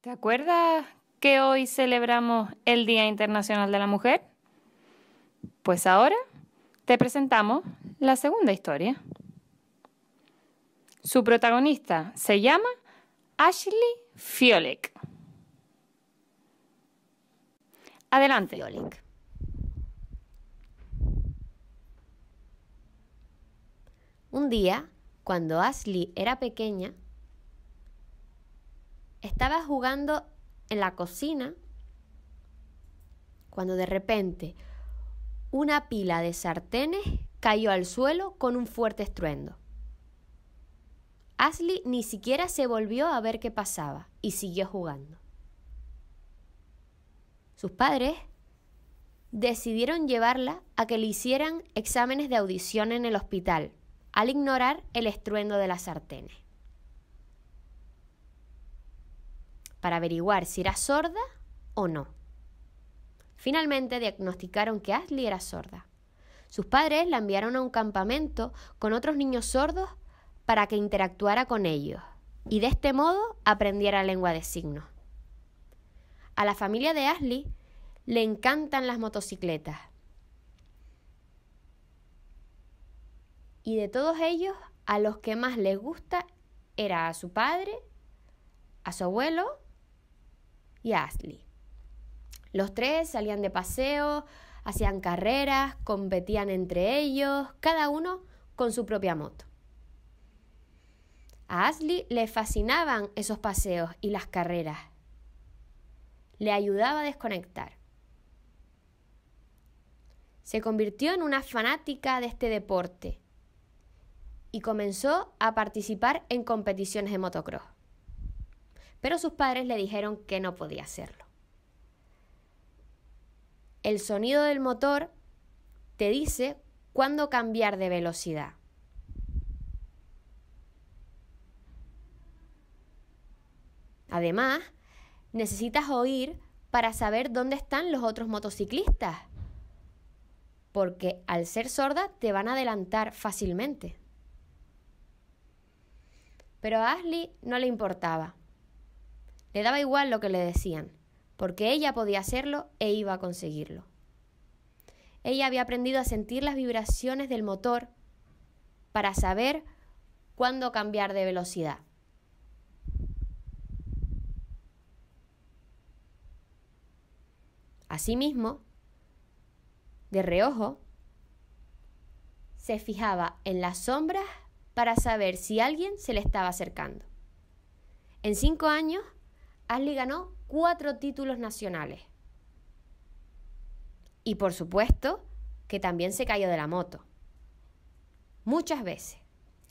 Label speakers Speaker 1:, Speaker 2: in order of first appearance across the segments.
Speaker 1: ¿Te acuerdas que hoy celebramos el Día Internacional de la Mujer? Pues ahora te presentamos la segunda historia. Su protagonista se llama Ashley Fiolek.
Speaker 2: Adelante. Fiolek. Un día, cuando Ashley era pequeña, estaba jugando en la cocina cuando de repente una pila de sartenes cayó al suelo con un fuerte estruendo. Ashley ni siquiera se volvió a ver qué pasaba y siguió jugando. Sus padres decidieron llevarla a que le hicieran exámenes de audición en el hospital, al ignorar el estruendo de las sartenes. para averiguar si era sorda o no. Finalmente diagnosticaron que Ashley era sorda. Sus padres la enviaron a un campamento con otros niños sordos para que interactuara con ellos y de este modo aprendiera lengua de signos. A la familia de Ashley le encantan las motocicletas. Y de todos ellos, a los que más les gusta era a su padre, a su abuelo y Ashley. Los tres salían de paseo, hacían carreras, competían entre ellos, cada uno con su propia moto. A Ashley le fascinaban esos paseos y las carreras. Le ayudaba a desconectar. Se convirtió en una fanática de este deporte y comenzó a participar en competiciones de motocross pero sus padres le dijeron que no podía hacerlo. El sonido del motor te dice cuándo cambiar de velocidad. Además, necesitas oír para saber dónde están los otros motociclistas, porque al ser sorda te van a adelantar fácilmente. Pero a Ashley no le importaba. Le daba igual lo que le decían, porque ella podía hacerlo e iba a conseguirlo. Ella había aprendido a sentir las vibraciones del motor para saber cuándo cambiar de velocidad. Asimismo, de reojo, se fijaba en las sombras para saber si alguien se le estaba acercando. En cinco años, Ashley ganó cuatro títulos nacionales. Y por supuesto que también se cayó de la moto. Muchas veces.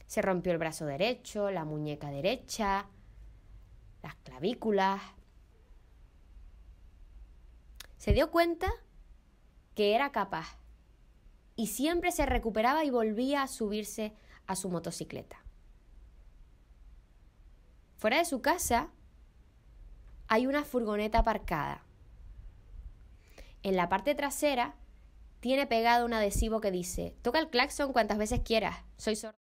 Speaker 2: Se rompió el brazo derecho, la muñeca derecha, las clavículas. Se dio cuenta que era capaz y siempre se recuperaba y volvía a subirse a su motocicleta. Fuera de su casa, hay una furgoneta aparcada. En la parte trasera tiene pegado un adhesivo que dice, toca el claxon cuantas veces quieras, soy sordo.